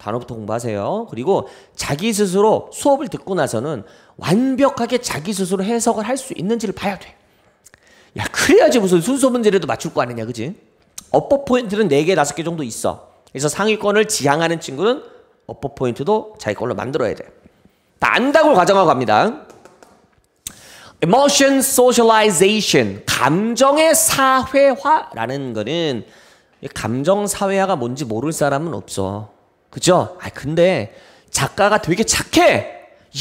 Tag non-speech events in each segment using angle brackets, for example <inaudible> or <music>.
단어부터 공부하세요. 그리고 자기 스스로 수업을 듣고 나서는 완벽하게 자기 스스로 해석을 할 수 있는지를 봐야 돼. 야, 그래야지 무슨 순서 문제라도 맞출 거 아니냐, 그지? 업버 포인트는 4개, 5개 정도 있어. 그래서 상위권을 지향하는 친구는 업버 포인트도 자기 걸로 만들어야 돼. 다 안다고 가정하고 갑니다. emotion socialization 감정의 사회화라는 거는 감정 사회화가 뭔지 모를 사람은 없어. 그죠? 아 근데 작가가 되게 착해.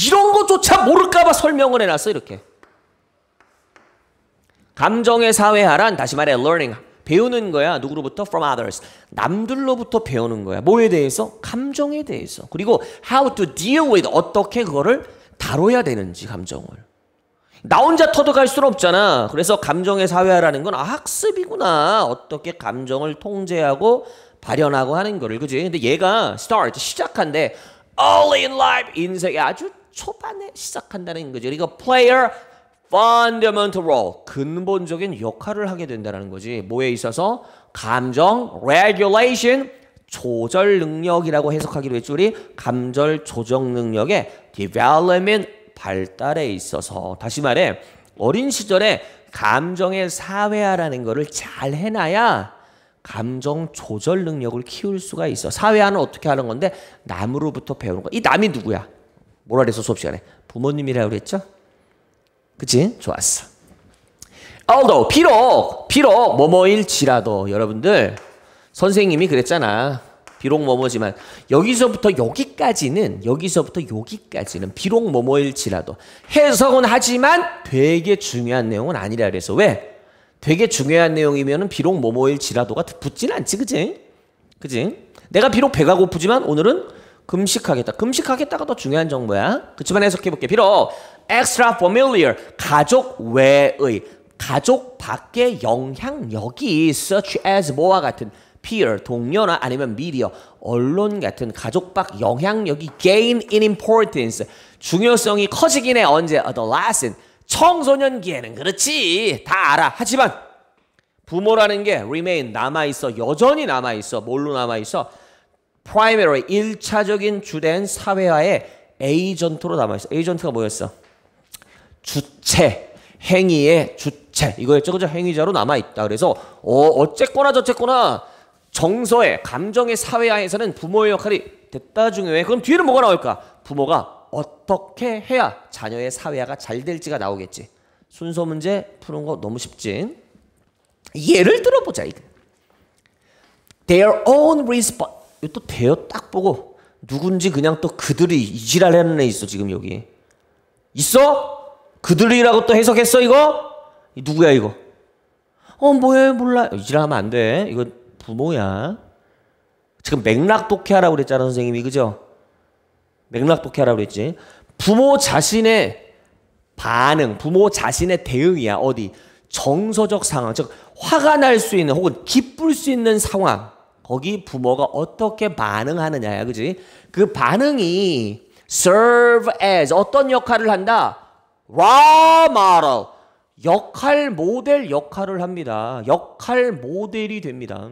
이런 것조차 모를까봐 설명을 해놨어 이렇게. 감정의 사회화란 다시 말해 learning 배우는 거야 누구로부터 from others 남들로부터 배우는 거야 뭐에 대해서 감정에 대해서 그리고 how to deal with 어떻게 그거를 다뤄야 되는지 감정을 나 혼자 터득할 수는 없잖아 그래서 감정의 사회화라는 건 학습이구나 어떻게 감정을 통제하고 발현하고 하는 거를 그지? 근데 얘가 start 시작한데 early in life 인생의 아주 초반에 시작한다는 거죠 그러니까 player fundamental role 근본적인 역할을 하게 된다는 거지. 뭐에 있어서 감정 regulation 조절 능력이라고 해석하기로 했죠. 우리 감절 조정 능력의 development 발달에 있어서 다시 말해 어린 시절에 감정의 사회화라는 거를 잘 해놔야 감정 조절 능력을 키울 수가 있어. 사회화는 어떻게 하는 건데 남으로부터 배우는 거. 이 남이 누구야? 뭐라 그래서 수업 시간에? 부모님이라고 그랬죠? 그치? 좋았어. Although 어, 비록 비록 뭐뭐일지라도 여러분들 선생님이 그랬잖아. 비록 뭐뭐지만 여기서부터 여기까지는 여기서부터 여기까지는 비록 뭐뭐일지라도 해석은 하지만 되게 중요한 내용은 아니라 그래서 왜? 되게 중요한 내용이면 비록 뭐뭐일지라도가 붙진 않지, 그지? 그지? 내가 비록 배가 고프지만 오늘은 금식하겠다. 금식하겠다가 더 중요한 정보야. 그치만 해석해볼게. 비록 extra familiar, 가족 외의, 가족 밖의 영향력이 such as 뭐와 같은 peer, 동료나 아니면 미디어, 언론 같은 가족 밖 영향력이 gain in importance, 중요성이 커지긴 해. 언제? 어, the l e s s 청소년기에는 그렇지 다 알아 하지만 부모라는 게 remain 남아있어 여전히 남아있어 뭘로 남아있어 primary 1차적인 주된 사회화의 에이전트로 남아있어 에이전트가 뭐였어 주체 행위의 주체 이거였죠 그죠 행위자로 남아있다 그래서 어, 어쨌거나 저쨌거나 정서의 감정의 사회화에서는 부모의 역할이 됐다 중요해 그럼 뒤에는 뭐가 나올까 부모가 어떻게 해야 자녀의 사회화가 잘 될지가 나오겠지. 순서 문제 푸는 거 너무 쉽지. 예를 들어보자 이거. Their own response. 이또 대여 딱 보고 누군지 그냥 또 그들이 이지랄하는 애 있어 지금 여기. 있어? 그들이라고 또 해석했어 이거? 누구야 이거? 어 뭐야 몰라 어, 이지랄하면 안 돼. 이거 부모야. 지금 맥락 독해하라고 그랬잖아 선생님이 그죠? 맥락독해 하라고 그랬지. 부모 자신의 반응, 부모 자신의 대응이야. 어디? 정서적 상황. 즉, 화가 날 수 있는 혹은 기쁠 수 있는 상황. 거기 부모가 어떻게 반응하느냐야. 그지? 그 반응이 serve as 어떤 역할을 한다? raw model. 역할 모델 역할을 합니다. 역할 모델이 됩니다.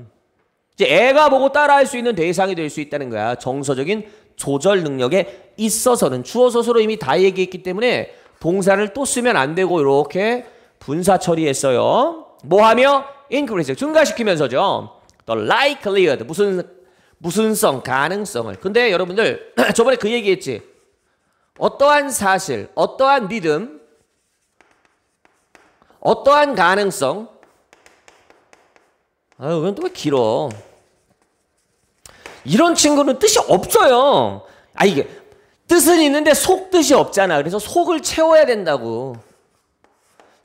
이제 애가 보고 따라할 수 있는 대상이 될 수 있다는 거야. 정서적인 조절 능력에 있어서는 주어 서서로 이미 다 얘기했기 때문에 동사를 또 쓰면 안 되고 이렇게 분사 처리했어요. 뭐하며 increase 증가시키면서죠. The likelihood 무슨 무슨성 가능성을. 근데 여러분들 <clears throat> 저번에 그 얘기했지. 어떠한 사실, 어떠한 믿음, 어떠한 가능성. 아유, 이건 또왜 길어? 이런 친구는 뜻이 없어요. 아, 이게 뜻은 있는데 속뜻이 없잖아. 그래서 속을 채워야 된다고.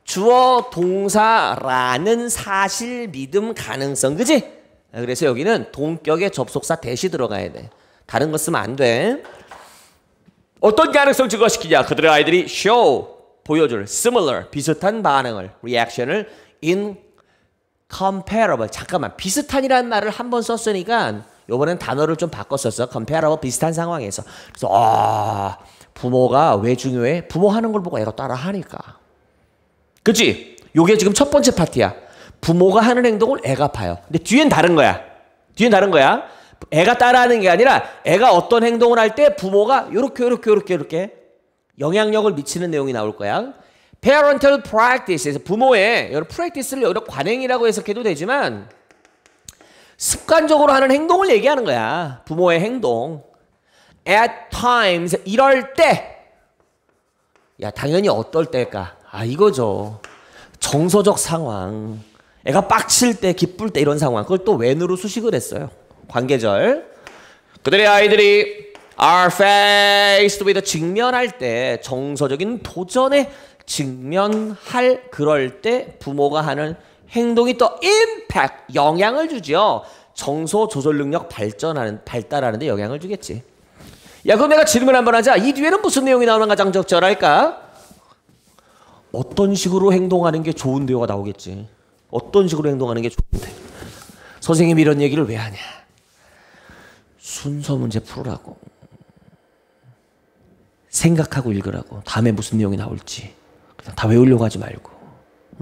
주어 동사라는 사실 믿음 가능성 그지? 그래서 여기는 동격의 접속사 대시 들어가야 돼. 다른 거 쓰면 안 돼. 어떤 가능성 증가시키냐? 그들의 아이들이 s 보여줄 similar 비슷한 반응을 reaction을 in comparable 잠깐만 비슷한이라는 말을 한 번 썼으니까 요번엔 단어를 좀 바꿨었어. c o m 하고 비슷한 상황에서. 그래서 아 부모가 왜 중요해? 부모 하는 걸 보고 애가 따라 하니까. 그치? 요게 지금 첫 번째 파트야. 부모가 하는 행동을 애가 봐요. 근데 뒤엔 다른 거야. 뒤엔 다른 거야. 애가 따라하는 게 아니라 애가 어떤 행동을 할 때 부모가 요렇게 요렇게 요렇게 요렇게 영향력을 미치는 내용이 나올 거야. parental practice에서 부모의 여러 practice를 여러 관행이라고 해석해도 되지만 습관적으로 하는 행동을 얘기하는 거야. 부모의 행동. At times, 이럴 때. 야, 당연히 어떨 때일까? 아, 이거죠. 정서적 상황. 애가 빡칠 때, 기쁠 때 이런 상황. 그걸 또 웬으로 수식을 했어요. 관계절. 그들의 아이들이 are faced with 직면할 때 정서적인 도전에 직면할 그럴 때 부모가 하는 행동이 또 임팩 영향을 주죠. 정서 조절 능력 발전하는 발달하는 데 영향을 주겠지. 야 그럼 내가 질문 한번 하자. 이 뒤에는 무슨 내용이 나오는 가장 적절할까? 어떤 식으로 행동하는 게 좋은데요가 나오겠지. 어떤 식으로 행동하는 게 좋은데. 선생님 이런 얘기를 왜 하냐. 순서 문제 풀으라고. 생각하고 읽으라고. 다음에 무슨 내용이 나올지. 그냥 다 외우려고 하지 말고.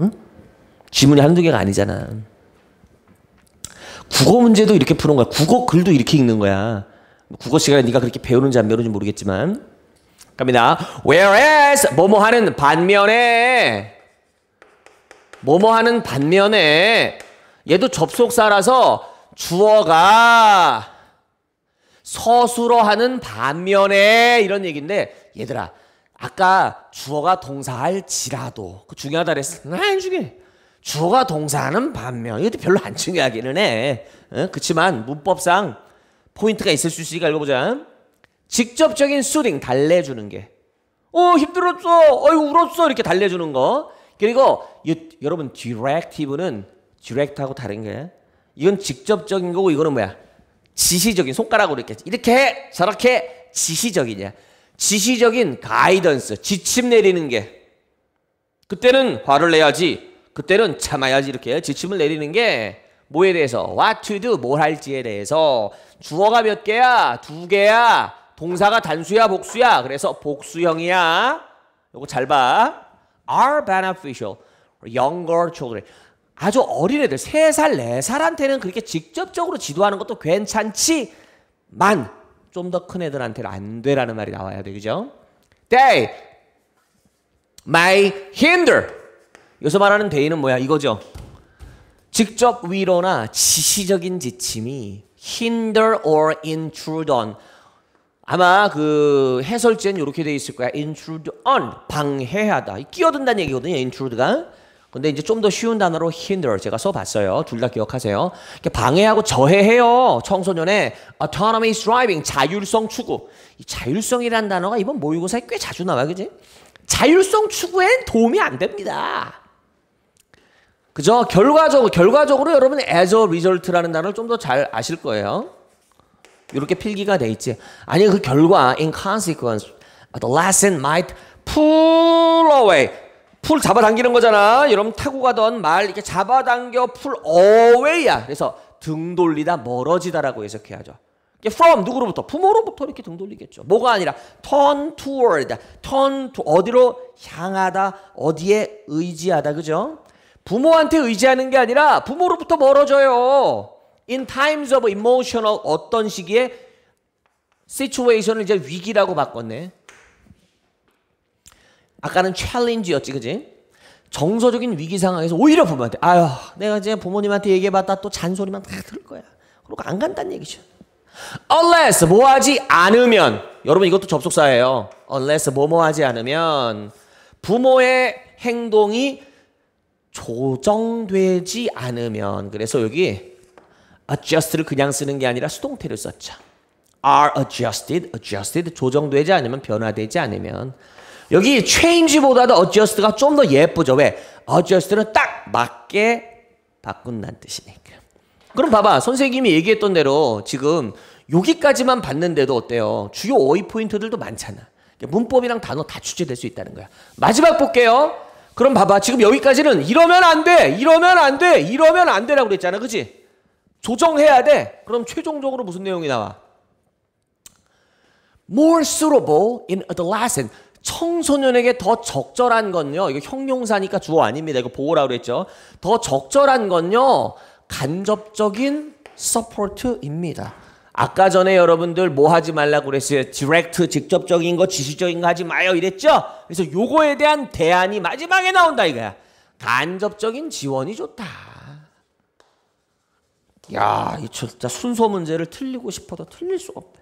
응? 지문이 한두 개가 아니잖아. 국어 문제도 이렇게 푸는 거야. 국어 글도 이렇게 읽는 거야. 국어 시간에 네가 그렇게 배우는지 안 배우는지 모르겠지만 갑니다. Whereas 뭐뭐 하는 반면에 뭐뭐 하는 반면에 얘도 접속사라서 주어가 서술어 하는 반면에 이런 얘기인데 얘들아 아까 주어가 동사할지라도 그 중요하다 그랬어. 나 중요해. 주어가 동사하는 반면 이것도 별로 안 중요하기는 해. 어? 그렇지만 문법상 포인트가 있을 수 있으니까 읽어보자. 직접적인 수딩 달래주는 게. 어 힘들었어. 어이 울었어. 이렇게 달래주는 거. 그리고 이, 여러분 디렉티브는 디렉트하고 다른 게 이건 직접적인 거고 이거는 뭐야? 지시적인 손가락으로 이렇게 이렇게 저렇게 지시적이냐. 지시적인 가이던스 지침 내리는 게. 그때는 화를 내야지. 그때는 참아야지 이렇게 지침을 내리는 게 뭐에 대해서 what to do 뭘 할지에 대해서 주어가 몇 개야 두 개야 동사가 단수야 복수야 그래서 복수형이야 요거 잘봐 are beneficial younger children 아주 어린 애들 세살 네살한테는 그렇게 직접적으로 지도하는 것도 괜찮지만 좀 더 큰 애들한테는 안 되라는 말이 나와야 되죠 they may hinder 여기서 말하는 대의는 뭐야? 이거죠. 직접 위로나 지시적인 지침이 hinder or intrude on 아마 그 해설지엔 이렇게 돼 있을 거야. intrude on 방해하다. 끼어든다는 얘기거든요. intrude가. 근데 이제 좀 더 쉬운 단어로 hinder 제가 써봤어요. 둘 다 기억하세요. 방해하고 저해해요. 청소년의 autonomy s driving 자율성 추구. 이 자율성이라는 단어가 이번 모의고사에 꽤 자주 나와 그지? 자율성 추구엔 도움이 안 됩니다. 그죠? 결과적으로, 결과적으로 여러분 as a result라는 단어를 좀 더 잘 아실 거예요. 이렇게 필기가 돼 있지. 아니, 그 결과, in consequence, the lesson might pull away. 풀 잡아당기는 거잖아. 여러분 타고 가던 말 이렇게 잡아당겨 풀 away야. 그래서 등 돌리다 멀어지다라고 해석해야죠. from 누구로부터? 부모로부터 이렇게 등 돌리겠죠. 뭐가 아니라 turn toward, turn to 어디로 향하다, 어디에 의지하다, 그죠? 부모한테 의지하는 게 아니라 부모로부터 멀어져요. In times of emotional 어떤 시기에 situation을 이제 위기라고 바꿨네. 아까는 챌린지였지, 그지? 정서적인 위기 상황에서 오히려 부모한테 아유 내가 이제 부모님한테 얘기해봤다 또 잔소리만 다 들을 거야. 그러고 안 간다는 얘기죠. Unless 뭐 하지 않으면 여러분 이것도 접속사예요. Unless 뭐 뭐 하지 않으면 부모의 행동이 조정되지 않으면 그래서 여기 adjust를 그냥 쓰는 게 아니라 수동태를 썼죠. are adjusted, adjusted 조정되지 않으면 변화되지 않으면 여기 change보다도 adjust가 좀 더 예쁘죠. 왜? adjust는 딱 맞게 바꾼다는 뜻이니까. 그럼 봐봐. 선생님이 얘기했던 대로 지금 여기까지만 봤는데도 어때요? 주요 어휘 e 포인트들도 많잖아. 문법이랑 단어 다 출제될 수 있다는 거야. 마지막 볼게요. 그럼 봐봐. 지금 여기까지는 이러면 안 돼. 이러면 안 돼. 이러면 안 되라고 그랬잖아. 그치 조정해야 돼. 그럼 최종적으로 무슨 내용이 나와? more suitable in adolescent. 청소년에게 더 적절한 건요. 이거 형용사니까 주어 아닙니다. 이거 보호라고 그랬죠. 더 적절한 건요. 간접적인 서포트입니다. 아까 전에 여러분들 뭐 하지 말라고 그랬어요? 디렉트 직접적인 거 지시적인 거 하지 마요 이랬죠? 그래서 요거에 대한 대안이 마지막에 나온다 이거야. 간접적인 지원이 좋다. 야, 이 진짜 순서 문제를 틀리고 싶어도 틀릴 수가 없다.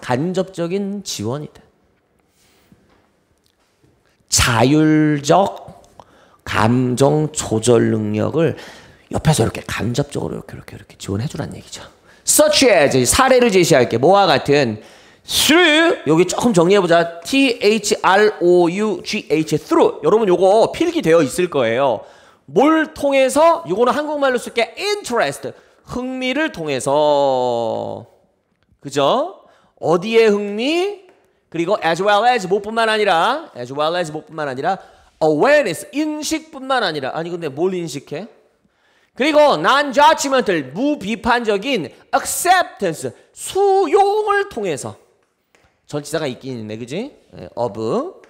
간접적인 지원이다. 자율적 감정 조절 능력을 옆에서 이렇게 간접적으로 이렇게 이렇게 이렇게 지원해 주란 얘기죠. such as 사례를 제시할게 뭐와 같은 through 여기 조금 정리해보자 T H R O U G H through 여러분 요거 필기되어 있을 거예요 뭘 통해서 요거는 한국말로 쓸게 interest 흥미를 통해서 그죠 어디에 흥미 그리고 as well as 못뿐만 아니라 as well as 못뿐만 아니라 awareness 인식뿐만 아니라 아니 근데 뭘 인식해 그리고 난자 n j u d 무비판적인 acceptance, 수용을 통해서 전치사가 있긴 있네, 그지? 예, of.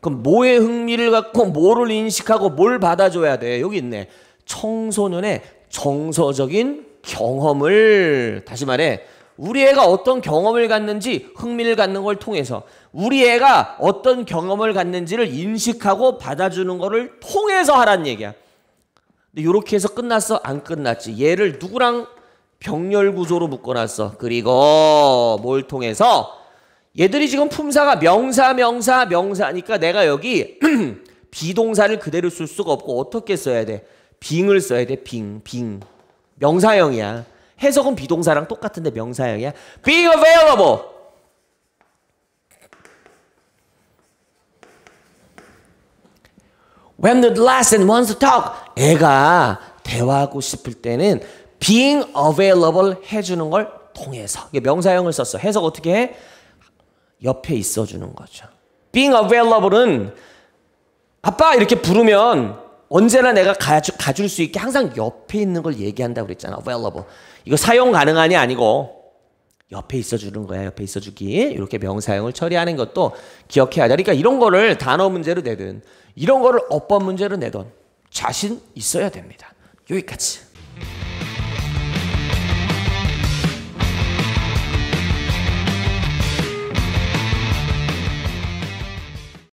그럼 뭐에 흥미를 갖고 뭐를 인식하고 뭘 받아줘야 돼? 여기 있네. 청소년의 정서적인 경험을 다시 말해 우리 애가 어떤 경험을 갖는지 흥미를 갖는 걸 통해서 우리 애가 어떤 경험을 갖는지를 인식하고 받아주는 거를 통해서 하라는 얘기야. 근데 이렇게 해서 끝났어? 안 끝났지. 얘를 누구랑 병렬 구조로 묶어놨어. 그리고 뭘 통해서 얘들이 지금 품사가 명사, 명사, 명사니까 내가 여기 <clears throat> 비동사를 그대로 쓸 수가 없고 어떻게 써야 돼? 빙을 써야 돼. 빙, 빙. 명사형이야. 해석은 비동사랑 똑같은데 명사형이야. Being available. When the l 애가 대화하고 싶을 때는 being available 해주는 걸 통해서 이게 명사형을 썼어. 해석 어떻게 해? 옆에 있어주는 거죠. being available은 아빠 이렇게 부르면 언제나 내가 가주, 가줄 수 있게 항상 옆에 있는 걸 얘기한다고 그랬잖아. available. 이거 사용 가능한이 아니고 옆에 있어주는 거야. 옆에 있어주기. 이렇게 명사형을 처리하는 것도 기억해야 돼. 그러니까 이런 거를 단어 문제로 내든 이런 거를 어법 문제로 내든 자신 있어야 됩니다. 여기까지.